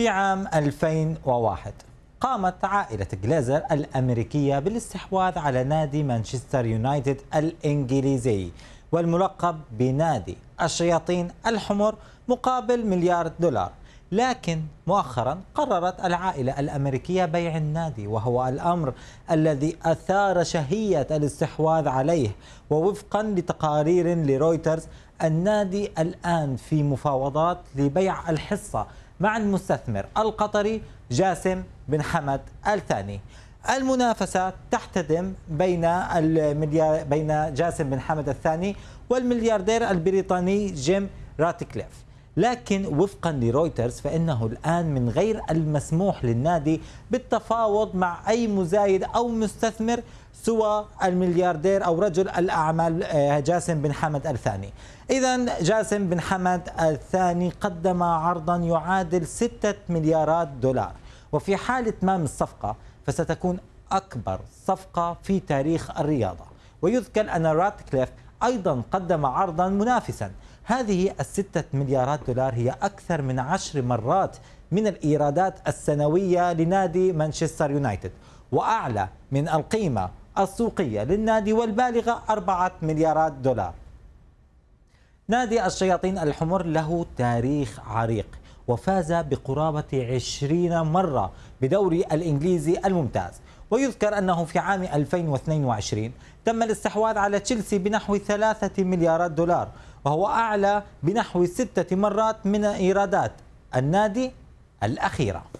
في عام 2001 قامت عائلة جليزر الأمريكية بالاستحواذ على نادي مانشستر يونايتد الإنجليزي والملقب بنادي الشياطين الحمر مقابل مليار دولار لكن مؤخرا قررت العائلة الأمريكية بيع النادي وهو الأمر الذي أثار شهية الاستحواذ عليه ووفقا لتقارير لرويترز النادي الآن في مفاوضات لبيع الحصة مع المستثمر القطري جاسم بن حمد الثاني المنافسة تحتدم بين المليار بين جاسم بن حمد الثاني والملياردير البريطاني جيم راتكليف لكن وفقا لرويترز فإنه الآن من غير المسموح للنادي بالتفاوض مع أي مزايد أو مستثمر سوى الملياردير أو رجل الأعمال آه، جاسم بن حمد الثاني إذا جاسم بن حمد الثاني قدم عرضا يعادل 6 مليارات دولار وفي حال إتمام الصفقة فستكون أكبر صفقة في تاريخ الرياضة ويذكر أن راتكليف أيضا قدم عرضا منافسا هذه الستة مليارات دولار هي أكثر من عشر مرات من الإيرادات السنوية لنادي مانشستر يونايتد وأعلى من القيمة السوقية للنادي والبالغة أربعة مليارات دولار نادي الشياطين الحمر له تاريخ عريق وفاز بقرابة عشرين مرة بدوري الإنجليزي الممتاز ويذكر أنه في عام 2022 تم الاستحواذ على تشيلسي بنحو ثلاثة مليارات دولار وهو أعلى بنحو ستة مرات من إيرادات النادي الأخيرة